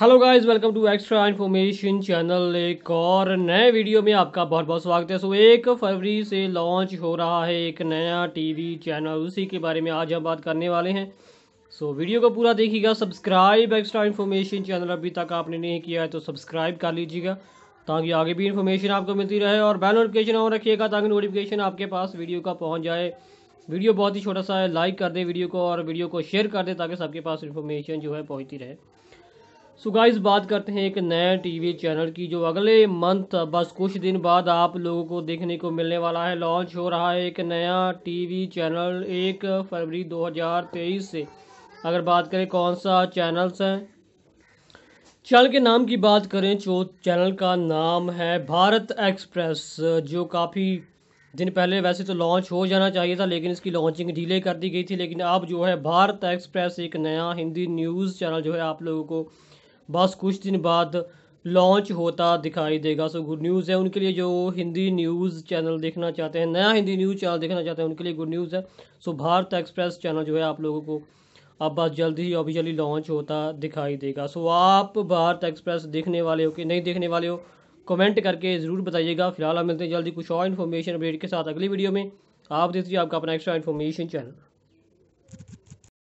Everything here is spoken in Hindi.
hello guys welcome to extra information channel एक और नए वीडियो में आपका बहुत बहुत स्वागत है सो एक फरवरी से लॉन्च हो रहा है एक नया टीवी चैनल उसी के बारे में आज हम बात करने वाले हैं सो वीडियो को पूरा देखिएगा सब्सक्राइब एक्स्ट्रा इन्फॉर्मेशन चैनल अभी तक आपने नहीं किया है तो सब्सक्राइब कर लीजिएगा ताकि आगे भी इन्फॉर्मेशन आपको मिलती रहे और बेल नोटिफिकेशन ऑन रखिएगा ताकि नोटिफिकेशन आपके पास वीडियो का पहुँच जाए वीडियो बहुत ही छोटा सा है लाइक कर दे वीडियो को और वीडियो को शेयर कर दे ताकि सबके पास इन्फॉर्मेशन जो है पहुँचती रहे सो गाइस बात करते हैं एक नए टीवी चैनल की जो अगले मंथ बस कुछ दिन बाद आप लोगों को देखने को मिलने वाला है लॉन्च हो रहा है एक नया टीवी चैनल एक फरवरी 2023 से अगर बात करें कौन सा चैनल्स हैं चैनल के नाम की बात करें जो चैनल का नाम है भारत एक्सप्रेस जो काफ़ी दिन पहले वैसे तो लॉन्च हो जाना चाहिए था लेकिन इसकी लॉन्चिंग डिले कर दी गई थी लेकिन अब जो है भारत एक्सप्रेस एक नया हिंदी न्यूज़ चैनल जो है आप लोगों को बस कुछ दिन बाद लॉन्च होता दिखाई देगा सो गुड न्यूज़ है उनके लिए जो हिंदी न्यूज़ चैनल देखना चाहते हैं नया हिंदी न्यूज़ चैनल देखना चाहते हैं उनके लिए गुड न्यूज़ है सो भारत एक्सप्रेस चैनल जो है आप लोगों को अब बस जल्द ही ऑफिशियली लॉन्च होता दिखाई देगा सो आप भारत एक्सप्रेस देखने वाले हो कि नहीं देखने वाले हो कमेंट करके ज़रूर बताइएगा फिलहाल हम मिलते हैं जल्दी कुछ और इन्फॉर्मेशन अपडेट के साथ अगली वीडियो में आप देख आपका अपना एक्स्ट्रा इन्फॉर्मेशन चैनल